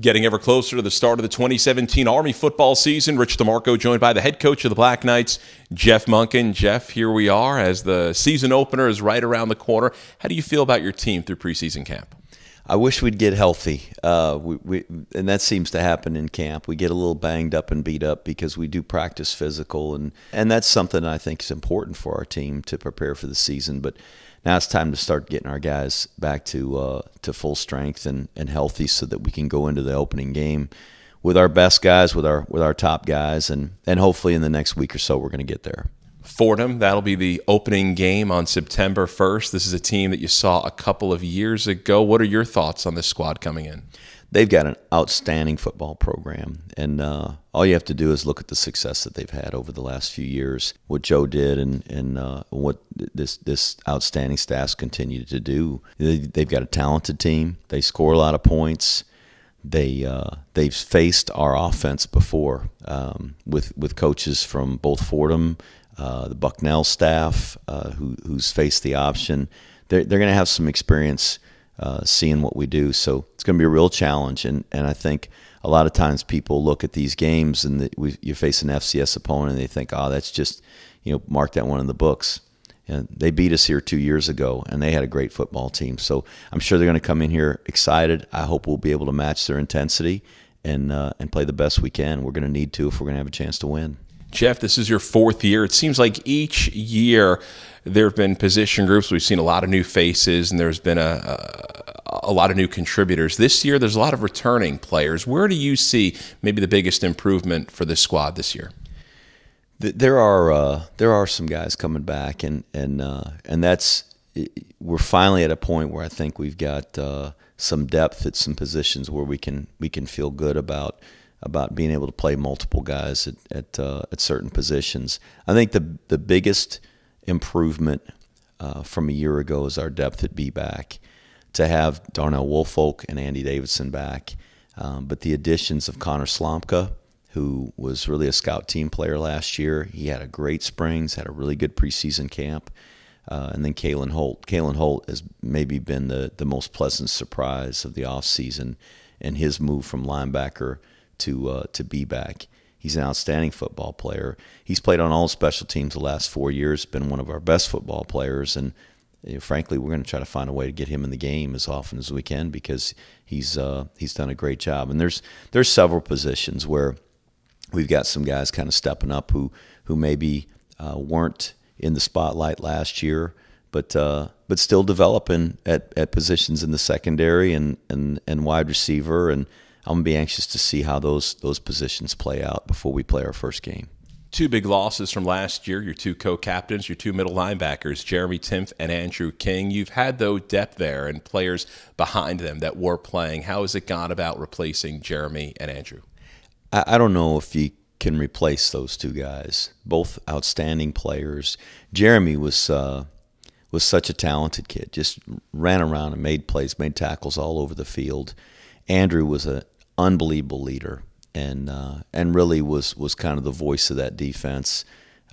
Getting ever closer to the start of the 2017 Army football season, Rich DeMarco joined by the head coach of the Black Knights, Jeff Munkin. Jeff, here we are as the season opener is right around the corner. How do you feel about your team through preseason camp? I wish we'd get healthy. Uh, we, we, and that seems to happen in camp. We get a little banged up and beat up because we do practice physical, and and that's something I think is important for our team to prepare for the season. But now it's time to start getting our guys back to uh, to full strength and, and healthy, so that we can go into the opening game with our best guys, with our with our top guys, and and hopefully in the next week or so we're going to get there. Fordham. That'll be the opening game on September 1st. This is a team that you saw a couple of years ago. What are your thoughts on this squad coming in? They've got an outstanding football program, and uh, all you have to do is look at the success that they've had over the last few years. What Joe did, and and uh, what this this outstanding staff's continued to do. They, they've got a talented team. They score a lot of points they uh, they've faced our offense before um, with with coaches from both Fordham uh, the Bucknell staff uh, who, who's faced the option. They're, they're going to have some experience uh, seeing what we do. So it's going to be a real challenge. And, and I think a lot of times people look at these games and the, we, you face an FCS opponent and they think, oh, that's just, you know, mark that one in the books. And they beat us here two years ago, and they had a great football team. So I'm sure they're going to come in here excited. I hope we'll be able to match their intensity and uh, and play the best we can. We're going to need to if we're going to have a chance to win. Jeff, this is your fourth year. It seems like each year there have been position groups. We've seen a lot of new faces, and there's been a, a, a lot of new contributors. This year, there's a lot of returning players. Where do you see maybe the biggest improvement for this squad this year? There are uh, there are some guys coming back, and and uh, and that's we're finally at a point where I think we've got uh, some depth at some positions where we can we can feel good about about being able to play multiple guys at at, uh, at certain positions. I think the the biggest improvement uh, from a year ago is our depth at B back. To have Darnell Wolfolk and Andy Davidson back, um, but the additions of Connor Slomka, who was really a scout team player last year, he had a great springs, had a really good preseason camp. Uh, and then Kalen Holt. Kalen Holt has maybe been the, the most pleasant surprise of the offseason and his move from linebacker to uh, to be back. He's an outstanding football player. He's played on all special teams the last four years. Been one of our best football players, and you know, frankly, we're going to try to find a way to get him in the game as often as we can because he's uh, he's done a great job. And there's there's several positions where we've got some guys kind of stepping up who who maybe uh, weren't in the spotlight last year, but uh, but still developing at, at positions in the secondary and and and wide receiver and I'm gonna be anxious to see how those those positions play out before we play our first game. Two big losses from last year. Your two co-captains, your two middle linebackers, Jeremy Timpf and Andrew King. You've had though depth there and players behind them that were playing. How has it gone about replacing Jeremy and Andrew? I, I don't know if you can replace those two guys. Both outstanding players. Jeremy was. Uh, was such a talented kid. Just ran around and made plays, made tackles all over the field. Andrew was a unbelievable leader, and uh, and really was was kind of the voice of that defense.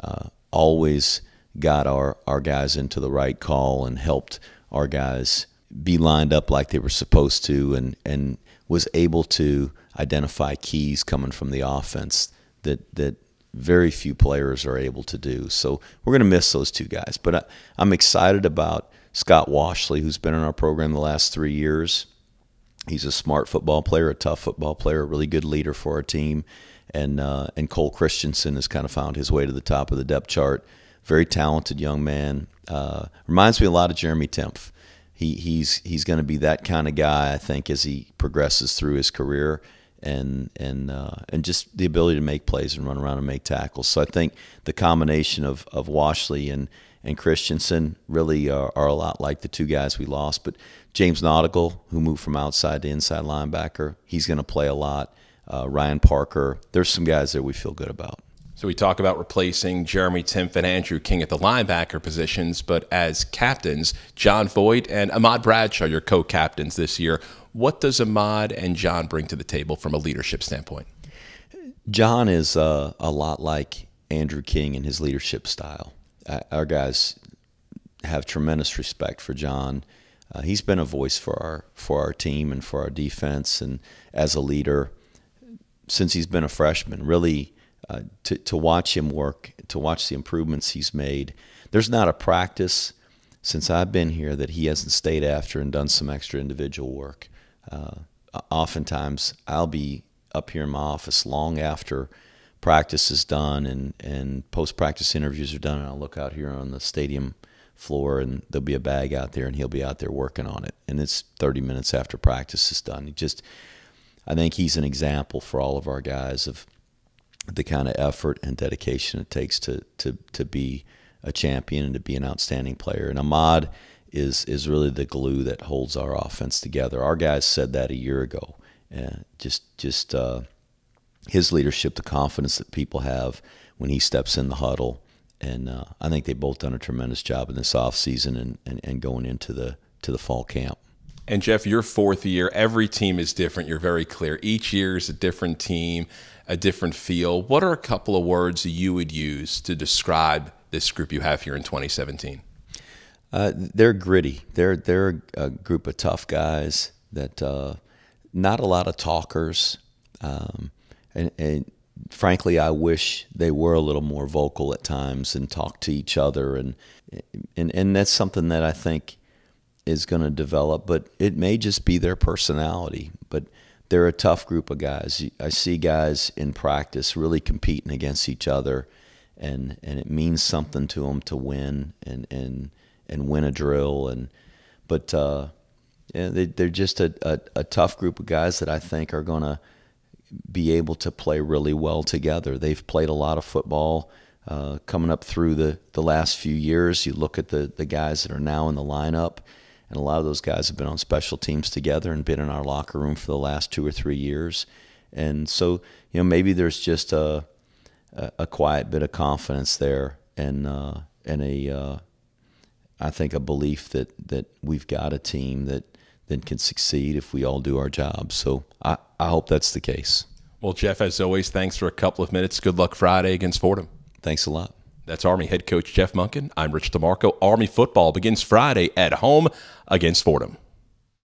Uh, always got our our guys into the right call and helped our guys be lined up like they were supposed to, and and was able to identify keys coming from the offense that that very few players are able to do. So we're going to miss those two guys, but I, I'm excited about Scott Washley, who's been in our program the last three years he's a smart football player, a tough football player, a really good leader for our team. And uh, and Cole Christensen has kind of found his way to the top of the depth chart. Very talented young man. Uh, reminds me a lot of Jeremy Tempf. He, he's he's going to be that kind of guy, I think, as he progresses through his career, and and uh, and just the ability to make plays and run around and make tackles. So I think the combination of of Washley and and Christensen really are, uh, are, a lot like the two guys we lost. But James Nautical, who moved from outside to inside linebacker, he's going to play a lot. Uh, Ryan Parker, there's some guys that we feel good about. So we talk about replacing Jeremy Timf and Andrew King at the linebacker positions, but as captains, John Voigt and Ahmad Bradshaw, your co-captains this year. What does Ahmad and John bring to the table from a leadership standpoint? John is uh, a lot like Andrew King in his leadership style uh, our guys have tremendous respect for John. Uh, he's been a voice for our for our team and for our defense, and as a leader since he's been a freshman. Really, uh, to to watch him work, to watch the improvements he's made. There's not a practice since I've been here that he hasn't stayed after and done some extra individual work. Uh, oftentimes, I'll be up here in my office long after practice is done and, and post practice interviews are done, and I'll look out here on the stadium floor and there'll be a bag out there and he'll be out there working on it. And it's 30 minutes after practice is done. He just, I think he's an example for all of our guys of the kind of effort and dedication it takes to, to, to be a champion and to be an outstanding player. And Ahmad is, is really the glue that holds our offense together. Our guys said that a year ago. Yeah, uh, just, just, uh, his leadership, the confidence that people have when he steps in the huddle. And uh, I think they've both done a tremendous job in this offseason and, and, and going into the to the fall camp. And Jeff, your fourth year, every team is different. You're very clear. Each year is a different team, a different feel. What are a couple of words you would use to describe this group you have here in 2017? Uh, they're gritty. They're they're a group of tough guys that uh, not a lot of talkers. Um, and, and frankly, I wish they were a little more vocal at times and talk to each other, and and and that's something that I think is going to develop. But it may just be their personality. But they're a tough group of guys. I see guys in practice really competing against each other, and and it means something to them to win and and and win a drill. And but uh, yeah, they, they're just a, a, a tough group of guys that I think are going to be able to play really well together. They've played a lot of football uh, coming up through the, the last few years. You look at the, the guys that are now in the lineup, and a lot of those guys have been on special teams together and been in our locker room for the last two or three years. And so, you know, maybe there's just a, a quiet bit of confidence there and, uh, and a, uh, I think a belief that, that we've got a team that then can succeed if we all do our job. So I, I hope that's the case. Well, Jeff, as always, thanks for a couple of minutes. Good luck Friday against Fordham. Thanks a lot. That's Army head coach Jeff Munkin. I'm Rich DeMarco. Army football begins Friday at home against Fordham.